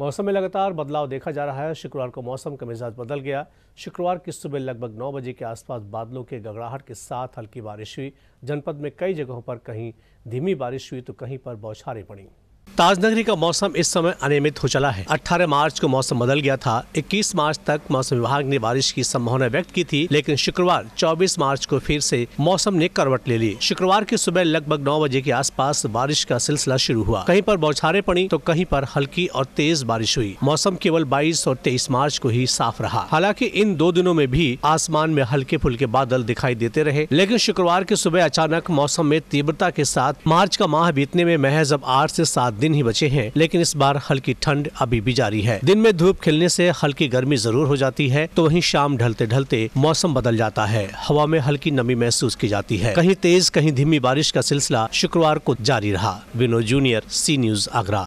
मौसम में लगातार बदलाव देखा जा रहा है शुक्रवार को मौसम का मिजाज बदल गया शुक्रवार की सुबह लगभग 9 बजे के आसपास बादलों के गगड़ाहट के साथ हल्की बारिश हुई जनपद में कई जगहों पर कहीं धीमी बारिश हुई तो कहीं पर बौछारें पड़ी ताजनगरी का मौसम इस समय अनियमित हो चला है 18 मार्च को मौसम बदल गया था 21 मार्च तक मौसम विभाग ने बारिश की संभावना व्यक्त की थी लेकिन शुक्रवार 24 मार्च को फिर से मौसम ने करवट ले ली शुक्रवार की सुबह लगभग 9 बजे के आसपास बारिश का सिलसिला शुरू हुआ कहीं पर बौछारे पड़ी तो कहीं पर हल्की और तेज बारिश हुई मौसम केवल बाईस और तेईस मार्च को ही साफ रहा हालांकि इन दो दिनों में भी आसमान में हल्के फुल्के बादल दिखाई देते रहे लेकिन शुक्रवार की सुबह अचानक मौसम में तीव्रता के साथ मार्च का माह बीतने में महज अब आठ ऐसी सात दिन ही बचे हैं लेकिन इस बार हल्की ठंड अभी भी जारी है दिन में धूप खिलने से हल्की गर्मी जरूर हो जाती है तो वहीं शाम ढलते ढलते मौसम बदल जाता है हवा में हल्की नमी महसूस की जाती है कहीं तेज कहीं धीमी बारिश का सिलसिला शुक्रवार को जारी रहा Vinod junior C news Agra